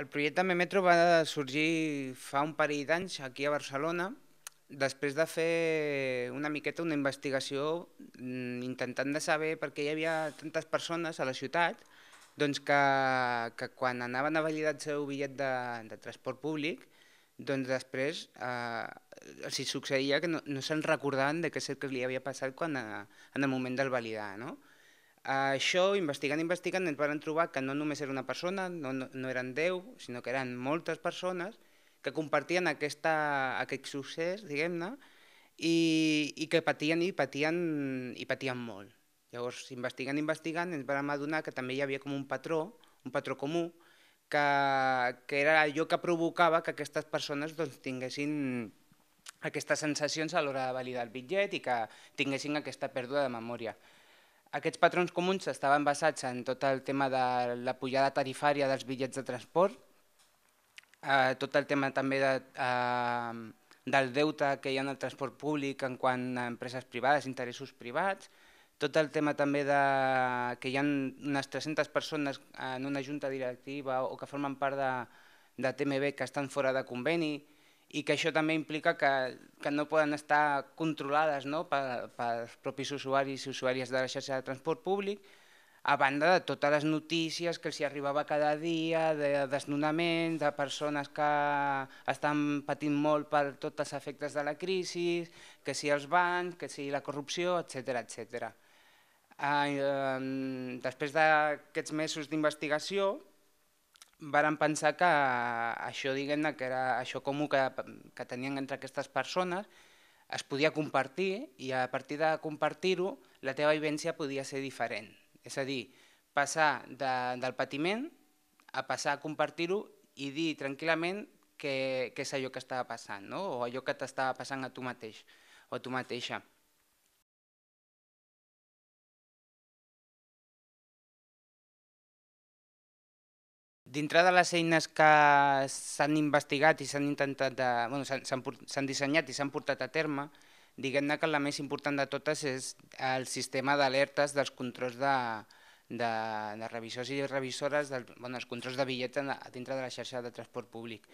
El projecte Memetro va sorgir fa un parell d'anys aquí a Barcelona, després de fer una miqueta una investigació mm, intentant de saber per què hi havia tantes persones a la ciutat doncs que, que quan anaven a validar el seu bitllet de, de transport públic, doncs després eh, els succeïa que no, no se'n recordaven de què és el que li havia passat quan, a, eh, en el moment del validar. No? Això, investigant, investigant, ens van trobar que no només era una persona, no, no, eren deu, sinó que eren moltes persones que compartien aquesta, aquest succés, diguem-ne, i, i que patien i patien i patien molt. Llavors, investigant, investigant, ens vam adonar que també hi havia com un patró, un patró comú, que, que era allò que provocava que aquestes persones doncs, tinguessin aquestes sensacions a l'hora de validar el bitllet i que tinguessin aquesta pèrdua de memòria. Aquests patrons comuns estaven basats en tot el tema de la pujada tarifària dels bitllets de transport, eh, tot el tema també de, eh, del deute que hi ha en el transport públic en quant a empreses privades, interessos privats, tot el tema també de, que hi ha unes 300 persones en una junta directiva o que formen part de, de TMB que estan fora de conveni i que això també implica que que no poden estar controlades no? per, pels propis usuaris i usuàries de la xarxa de transport públic, a banda de totes les notícies que els arribava cada dia, de desnonaments, de persones que estan patint molt per tots els efectes de la crisi, que si els bancs, que si la corrupció, etc etc. Ah, després d'aquests mesos d'investigació, varen pensar que això, diguem-ne, que era això comú que, que tenien entre aquestes persones, es podia compartir i a partir de compartir-ho la teva vivència podia ser diferent. És a dir, passar de, del patiment a passar a compartir-ho i dir tranquil·lament què, què és allò que estava passant, no? o allò que t'estava passant a tu mateix o a tu mateixa. dintre de les eines que s'han investigat i s'han intentat, de, bueno, s'han dissenyat i s'han portat a terme, diguem-ne que la més important de totes és el sistema d'alertes dels controls de, de, de revisors i revisores, dels bueno, els controls de bitllets dintre de la xarxa de transport públic.